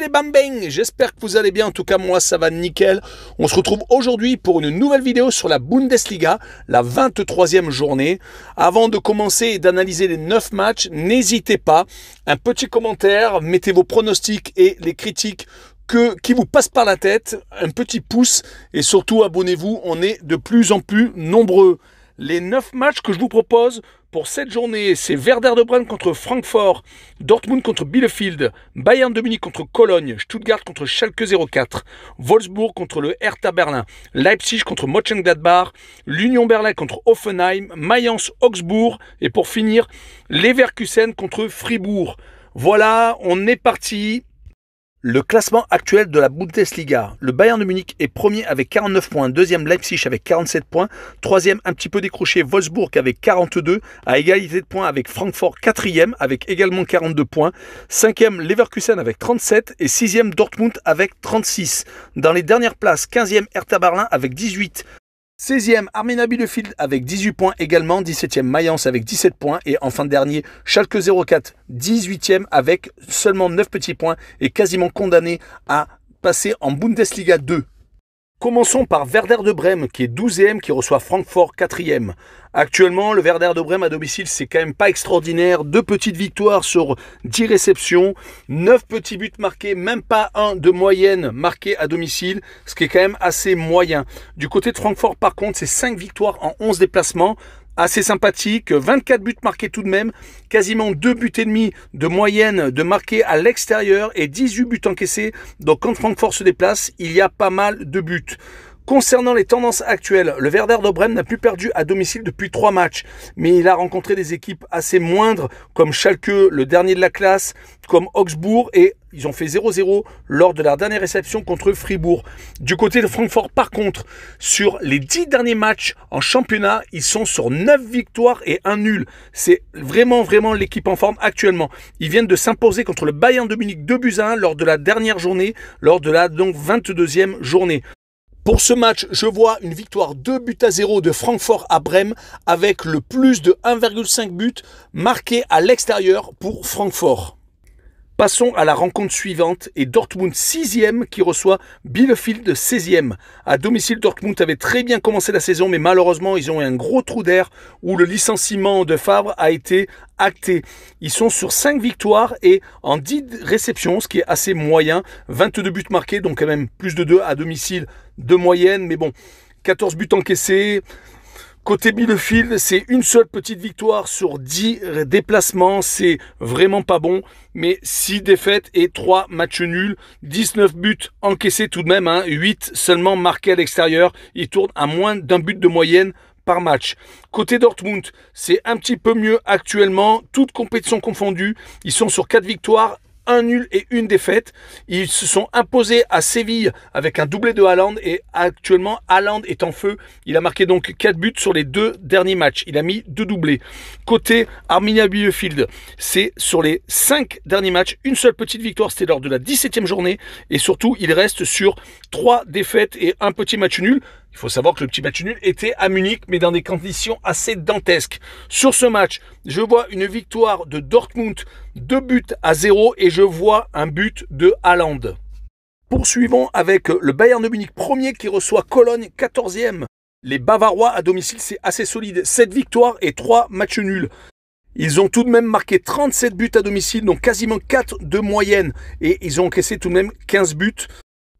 les bambins, j'espère que vous allez bien, en tout cas moi ça va nickel. On se retrouve aujourd'hui pour une nouvelle vidéo sur la Bundesliga, la 23e journée. Avant de commencer et d'analyser les 9 matchs, n'hésitez pas, un petit commentaire, mettez vos pronostics et les critiques que, qui vous passe par la tête, un petit pouce et surtout abonnez-vous, on est de plus en plus nombreux. Les 9 matchs que je vous propose pour cette journée, c'est Werder de Brême contre Francfort, Dortmund contre Bielefeld, Bayern de Munich contre Cologne, Stuttgart contre Schalke 04, Wolfsburg contre le Hertha Berlin, Leipzig contre Mönchengladbach, l'Union Berlin contre Offenheim, Mayence Augsbourg et pour finir, Leverkusen contre Fribourg. Voilà, on est parti. Le classement actuel de la Bundesliga. Le Bayern de Munich est premier avec 49 points, deuxième Leipzig avec 47 points, troisième un petit peu décroché Wolfsburg avec 42, à égalité de points avec Francfort, quatrième avec également 42 points, cinquième Leverkusen avec 37 et sixième Dortmund avec 36. Dans les dernières places, 15e Hertha Berlin avec 18, 16e, Armin Bielefeld avec 18 points également. 17e, Mayence avec 17 points. Et en fin de dernier, Schalke 04, 18e avec seulement 9 petits points et quasiment condamné à passer en Bundesliga 2. Commençons par Werder de Brême, qui est 12e, qui reçoit Francfort 4e. Actuellement, le Werder de Brême à domicile, c'est quand même pas extraordinaire. Deux petites victoires sur 10 réceptions, neuf petits buts marqués, même pas un de moyenne marqué à domicile, ce qui est quand même assez moyen. Du côté de Francfort, par contre, c'est cinq victoires en 11 déplacements assez sympathique, 24 buts marqués tout de même, quasiment 2 buts et demi de moyenne de marqués à l'extérieur et 18 buts encaissés. Donc quand Francfort se déplace, il y a pas mal de buts. Concernant les tendances actuelles, le Werder de n'a plus perdu à domicile depuis trois matchs, mais il a rencontré des équipes assez moindres comme Schalke, le dernier de la classe, comme Augsbourg et ils ont fait 0-0 lors de leur dernière réception contre Fribourg. Du côté de Francfort, par contre, sur les dix derniers matchs en championnat, ils sont sur 9 victoires et un nul. C'est vraiment, vraiment l'équipe en forme actuellement. Ils viennent de s'imposer contre le Bayern de Munich lors de la dernière journée, lors de la donc 22e journée. Pour ce match, je vois une victoire 2 buts à 0 de Francfort à Brême avec le plus de 1,5 but marqué à l'extérieur pour Francfort. Passons à la rencontre suivante et Dortmund 6 ème qui reçoit Bielefeld 16e. À domicile, Dortmund avait très bien commencé la saison, mais malheureusement, ils ont eu un gros trou d'air où le licenciement de Favre a été acté. Ils sont sur 5 victoires et en 10 réceptions, ce qui est assez moyen. 22 buts marqués, donc quand même plus de 2 à domicile de moyenne, mais bon, 14 buts encaissés. Côté Bielefeld, c'est une seule petite victoire sur 10 déplacements. C'est vraiment pas bon. Mais 6 défaites et 3 matchs nuls. 19 buts encaissés tout de même. 8 hein. seulement marqués à l'extérieur. ils tournent à moins d'un but de moyenne par match. Côté Dortmund, c'est un petit peu mieux actuellement, toutes compétitions confondues. Ils sont sur 4 victoires un nul et une défaite. Ils se sont imposés à Séville avec un doublé de Haaland et actuellement Haaland est en feu. Il a marqué donc 4 buts sur les deux derniers matchs. Il a mis deux doublés. Côté Arminia Bielefeld, c'est sur les 5 derniers matchs, une seule petite victoire, c'était lors de la 17e journée et surtout il reste sur 3 défaites et un petit match nul. Il faut savoir que le petit match nul était à Munich, mais dans des conditions assez dantesques. Sur ce match, je vois une victoire de Dortmund, deux buts à zéro, et je vois un but de Haaland. Poursuivons avec le Bayern de Munich, premier qui reçoit Cologne, 14e. Les Bavarois à domicile, c'est assez solide. 7 victoires et 3 matchs nuls. Ils ont tout de même marqué 37 buts à domicile, donc quasiment 4 de moyenne. Et ils ont encaissé tout de même 15 buts.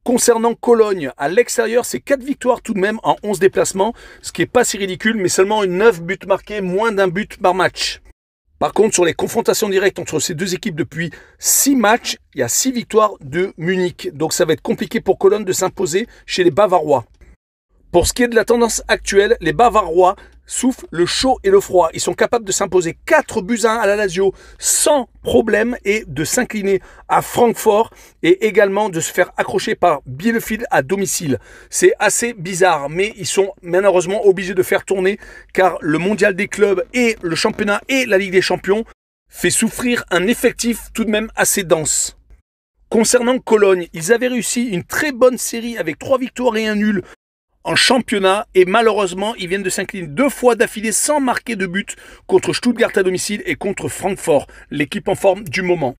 Concernant Cologne, à l'extérieur, c'est 4 victoires tout de même en 11 déplacements, ce qui n'est pas si ridicule, mais seulement 9 buts marqués, moins d'un but par match. Par contre, sur les confrontations directes entre ces deux équipes depuis 6 matchs, il y a 6 victoires de Munich. Donc ça va être compliqué pour Cologne de s'imposer chez les Bavarois. Pour ce qui est de la tendance actuelle, les Bavarois souffrent le chaud et le froid. Ils sont capables de s'imposer 4 buts à 1 à la Lazio sans problème et de s'incliner à Francfort et également de se faire accrocher par Bielefeld à domicile. C'est assez bizarre, mais ils sont malheureusement obligés de faire tourner car le mondial des clubs et le championnat et la Ligue des champions fait souffrir un effectif tout de même assez dense. Concernant Cologne, ils avaient réussi une très bonne série avec 3 victoires et un nul en championnat et malheureusement, ils viennent de s'incliner deux fois d'affilée sans marquer de but contre Stuttgart à domicile et contre Francfort, l'équipe en forme du moment.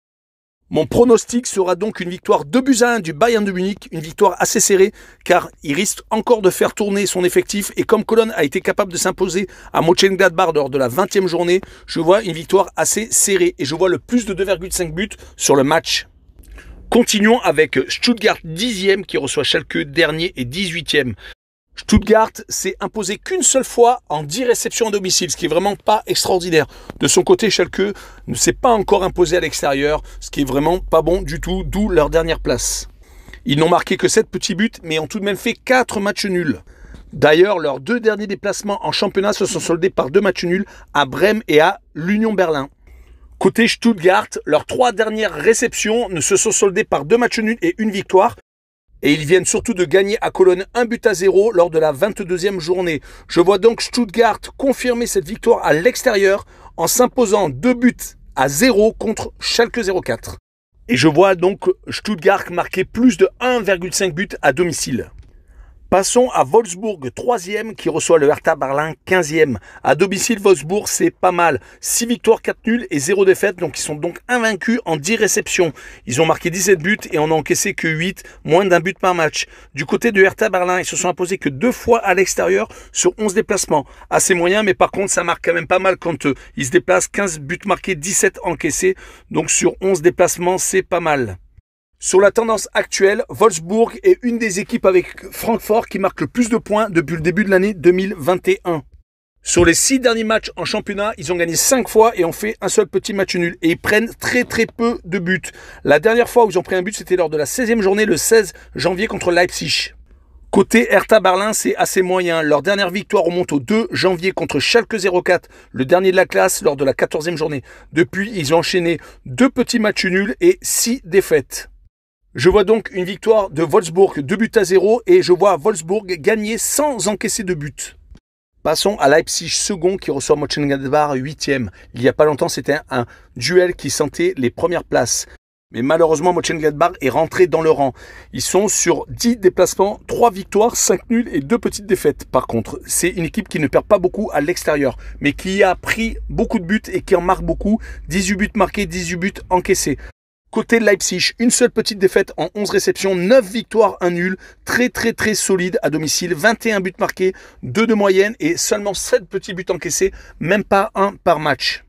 Mon pronostic sera donc une victoire 2 buts à 1 du Bayern de Munich, une victoire assez serrée car il risque encore de faire tourner son effectif et comme Cologne a été capable de s'imposer à Mönchengladbach lors de la 20e journée, je vois une victoire assez serrée et je vois le plus de 2,5 buts sur le match. Continuons avec Stuttgart 10e qui reçoit Schalke dernier et 18e. Stuttgart s'est imposé qu'une seule fois en 10 réceptions à domicile, ce qui est vraiment pas extraordinaire. De son côté, Schalke ne s'est pas encore imposé à l'extérieur, ce qui est vraiment pas bon du tout, d'où leur dernière place. Ils n'ont marqué que 7 petits buts, mais ont tout de même fait 4 matchs nuls. D'ailleurs, leurs deux derniers déplacements en championnat se sont soldés par deux matchs nuls à Brême et à l'Union Berlin. Côté Stuttgart, leurs trois dernières réceptions ne se sont soldées par deux matchs nuls et une victoire, et ils viennent surtout de gagner à Cologne un but à zéro lors de la 22e journée. Je vois donc Stuttgart confirmer cette victoire à l'extérieur en s'imposant deux buts à 0 contre Schalke 04. Et je vois donc Stuttgart marquer plus de 1,5 buts à domicile. Passons à Wolfsburg, troisième, qui reçoit le Hertha Berlin, 15e. À domicile, Wolfsburg, c'est pas mal. 6 victoires, 4 nuls et 0 défaite, donc ils sont donc invaincus en 10 réceptions. Ils ont marqué 17 buts et on ont encaissé que 8, moins d'un but par match. Du côté de Hertha Berlin, ils se sont imposés que deux fois à l'extérieur sur 11 déplacements. Assez moyen, mais par contre, ça marque quand même pas mal quand euh, ils se déplacent. 15 buts marqués, 17 encaissés, donc sur 11 déplacements, c'est pas mal. Sur la tendance actuelle, Wolfsburg est une des équipes avec Francfort qui marque le plus de points depuis le début de l'année 2021. Sur les six derniers matchs en championnat, ils ont gagné cinq fois et ont fait un seul petit match nul. Et ils prennent très très peu de buts. La dernière fois où ils ont pris un but, c'était lors de la 16e journée, le 16 janvier contre Leipzig. Côté Hertha Berlin, c'est assez moyen. Leur dernière victoire remonte au 2 janvier contre Schalke 04, le dernier de la classe lors de la 14e journée. Depuis, ils ont enchaîné deux petits matchs nuls et six défaites. Je vois donc une victoire de Wolfsburg, 2 buts à 0, et je vois Wolfsburg gagner sans encaisser de but. Passons à Leipzig second qui reçoit 8 huitième. Il n'y a pas longtemps, c'était un, duel qui sentait les premières places. Mais malheureusement, Mönchengladbach est rentré dans le rang. Ils sont sur 10 déplacements, 3 victoires, 5 nuls et 2 petites défaites. Par contre, c'est une équipe qui ne perd pas beaucoup à l'extérieur, mais qui a pris beaucoup de buts et qui en marque beaucoup. 18 buts marqués, 18 buts encaissés. Côté Leipzig, une seule petite défaite en 11 réceptions, 9 victoires, 1 nul, très très très solide à domicile, 21 buts marqués, 2 de moyenne et seulement 7 petits buts encaissés, même pas un par match.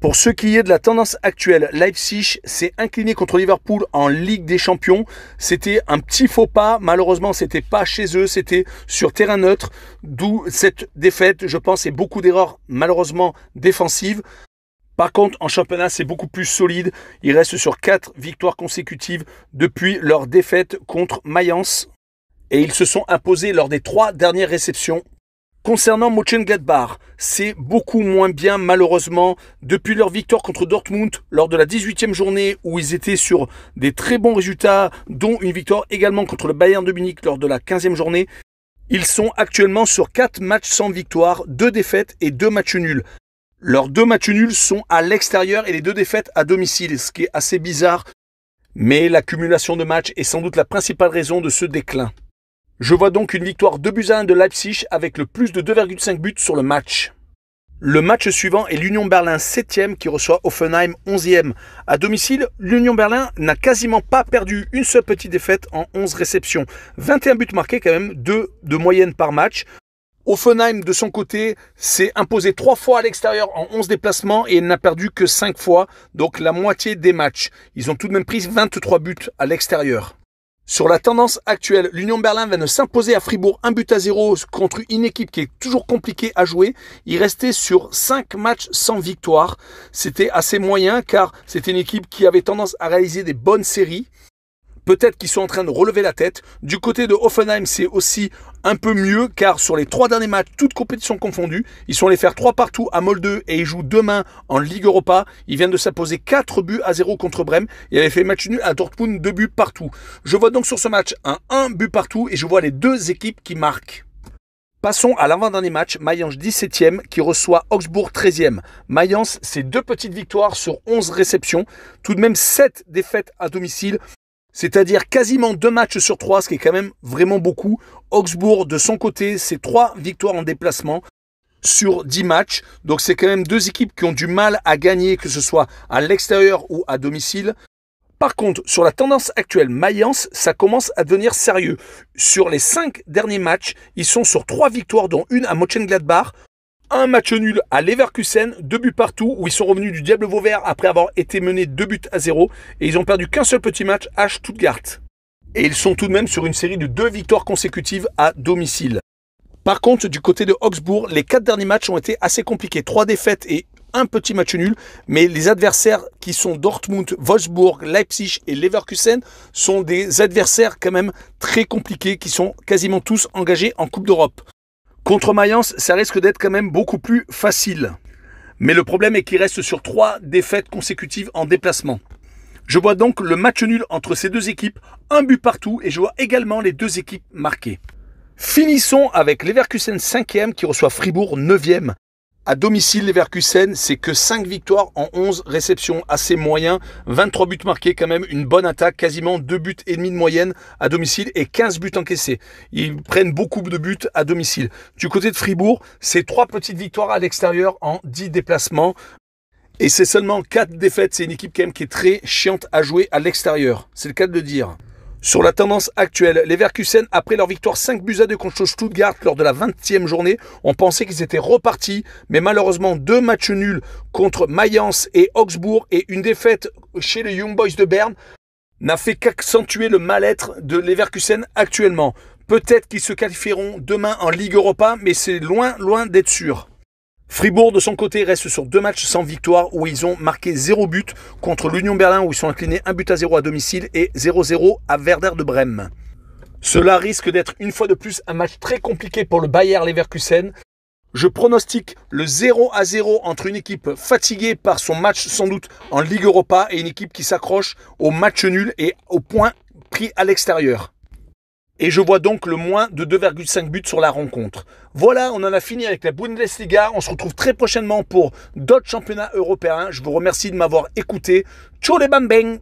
Pour ce qui est de la tendance actuelle, Leipzig s'est incliné contre Liverpool en Ligue des Champions. C'était un petit faux pas. Malheureusement, c'était pas chez eux, c'était sur terrain neutre. D'où cette défaite, je pense, et beaucoup d'erreurs, malheureusement, défensives. Par contre, en championnat, c'est beaucoup plus solide. Ils restent sur 4 victoires consécutives depuis leur défaite contre Mayence. Et ils se sont imposés lors des 3 dernières réceptions. Concernant Mönchengladbach, c'est beaucoup moins bien malheureusement. Depuis leur victoire contre Dortmund lors de la 18e journée où ils étaient sur des très bons résultats, dont une victoire également contre le Bayern de Munich lors de la 15e journée, ils sont actuellement sur 4 matchs sans victoire, 2 défaites et 2 matchs nuls. Leurs deux matchs nuls sont à l'extérieur et les deux défaites à domicile, ce qui est assez bizarre. Mais l'accumulation de matchs est sans doute la principale raison de ce déclin. Je vois donc une victoire 2 buts à 1 de Leipzig avec le plus de 2,5 buts sur le match. Le match suivant est l'Union Berlin 7 ème qui reçoit Offenheim 11e. À domicile, l'Union Berlin n'a quasiment pas perdu une seule petite défaite en 11 réceptions. 21 buts marqués quand même, 2 de moyenne par match. Offenheim, de son côté, s'est imposé trois fois à l'extérieur en 11 déplacements et n'a perdu que 5 fois, donc la moitié des matchs. Ils ont tout de même pris 23 buts à l'extérieur. Sur la tendance actuelle, l'Union Berlin vient de s'imposer à Fribourg un but à zéro contre une équipe qui est toujours compliquée à jouer. Il restait sur 5 matchs sans victoire. C'était assez moyen car c'était une équipe qui avait tendance à réaliser des bonnes séries peut-être qu'ils sont en train de relever la tête. Du côté de Hoffenheim, c'est aussi un peu mieux car sur les trois derniers matchs, toutes compétitions confondues, ils sont allés faire trois partout à 2 et ils jouent demain en Ligue Europa. Ils viennent de s'imposer 4 buts à 0 contre Brême. Il avait fait match nul à Dortmund, 2 buts partout. Je vois donc sur ce match un 1 but partout et je vois les deux équipes qui marquent. Passons à l'avant-dernier match, Mayence 17e qui reçoit Augsbourg 13e. Mayence, c'est deux petites victoires sur 11 réceptions, tout de même 7 défaites à domicile c'est-à-dire quasiment deux matchs sur trois, ce qui est quand même vraiment beaucoup. Augsbourg, de son côté, c'est trois victoires en déplacement sur 10 matchs. Donc c'est quand même deux équipes qui ont du mal à gagner, que ce soit à l'extérieur ou à domicile. Par contre, sur la tendance actuelle, Mayence, ça commence à devenir sérieux. Sur les 5 derniers matchs, ils sont sur 3 victoires, dont une à Mönchengladbach, un match nul à Leverkusen, deux buts partout, où ils sont revenus du diable Vauvert après avoir été menés deux buts à zéro, et ils ont perdu qu'un seul petit match à Stuttgart. Et ils sont tout de même sur une série de deux victoires consécutives à domicile. Par contre, du côté de Augsbourg, les quatre derniers matchs ont été assez compliqués. Trois défaites et un petit match nul, mais les adversaires qui sont Dortmund, Wolfsburg, Leipzig et Leverkusen sont des adversaires quand même très compliqués qui sont quasiment tous engagés en Coupe d'Europe. Contre Mayence, ça risque d'être quand même beaucoup plus facile. Mais le problème est qu'il reste sur trois défaites consécutives en déplacement. Je vois donc le match nul entre ces deux équipes, un but partout, et je vois également les deux équipes marquées. Finissons avec Leverkusen 5e qui reçoit Fribourg 9e. À domicile, les Verkusen, c'est que 5 victoires en 11 réceptions, assez moyen. 23 buts marqués quand même, une bonne attaque, quasiment 2 buts et demi de moyenne à domicile et 15 buts encaissés. Ils prennent beaucoup de buts à domicile. Du côté de Fribourg, c'est 3 petites victoires à l'extérieur en 10 déplacements. Et c'est seulement 4 défaites. C'est une équipe quand même qui est très chiante à jouer à l'extérieur. C'est le cas de le dire. Sur la tendance actuelle, les Verkusen, après leur victoire 5 buts à 2 contre Stuttgart lors de la 20e journée, on pensait qu'ils étaient repartis, mais malheureusement deux matchs nuls contre Mayence et Augsbourg et une défaite chez les Young Boys de Berne n'a fait qu'accentuer le mal-être de Leverkusen actuellement. Peut-être qu'ils se qualifieront demain en Ligue Europa, mais c'est loin, loin d'être sûr. Fribourg, de son côté, reste sur deux matchs sans victoire où ils ont marqué 0 but contre l'Union Berlin où ils sont inclinés 1 but à 0 à domicile et 0-0 à Werder de Brême. Cela risque d'être une fois de plus un match très compliqué pour le Bayer Leverkusen. Je pronostique le 0 à 0 entre une équipe fatiguée par son match sans doute en Ligue Europa et une équipe qui s'accroche au match nul et au point pris à l'extérieur. Et je vois donc le moins de 2,5 buts sur la rencontre. Voilà, on en a fini avec la Bundesliga. On se retrouve très prochainement pour d'autres championnats européens. Je vous remercie de m'avoir écouté. Ciao les bambins